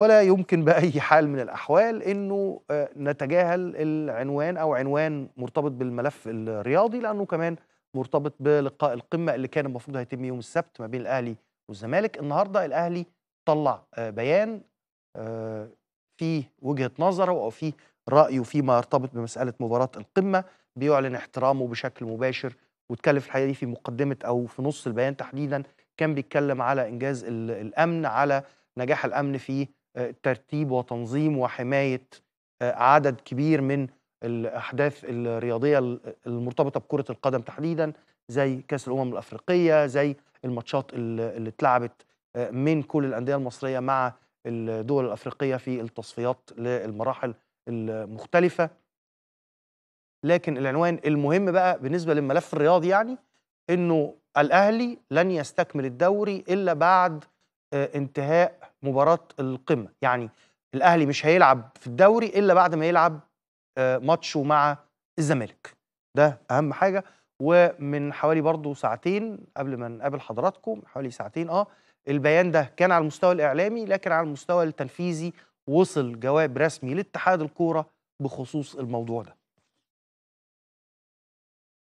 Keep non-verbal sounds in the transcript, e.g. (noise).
ولا يمكن بأي (laughs) حال من الأحوال أنه آه، نتجاهل العنوان أو عنوان مرتبط بالملف الرياضي لأنه كمان مرتبط بلقاء القمة اللي كان المفروض هيتم يوم السبت ما بين الأهلي والزمالك النهاردة الأهلي طلع آه، بيان آه، فيه وجهة نظره أو فيه رأيه فيما يرتبط بمسألة مباراة القمة بيعلن احترامه بشكل مباشر واتكلم في الحقيقة دي في مقدمة أو في نص البيان تحديدا كان بيتكلم على إنجاز الأمن على نجاح الأمن في ترتيب وتنظيم وحمايه آه، عدد كبير من الاحداث الرياضيه المرتبطه بكره القدم تحديدا زي كاس الامم الافريقيه زي الماتشات اللي اتلعبت آه، من كل الانديه المصريه مع الدول الافريقيه في التصفيات للمراحل المختلفه لكن العنوان المهم بقى بالنسبه للملف الرياضي يعني انه الاهلي لن يستكمل الدوري الا بعد آه، انتهاء مباراة القمة يعني الأهلي مش هيلعب في الدوري إلا بعد ما يلعب آه، ماتشه مع الزمالك ده أهم حاجة ومن حوالي برضه ساعتين قبل ما نقابل حضراتكم حوالي ساعتين اه البيان ده كان على المستوى الإعلامي لكن على المستوى التنفيذي وصل جواب رسمي لاتحاد الكورة بخصوص الموضوع ده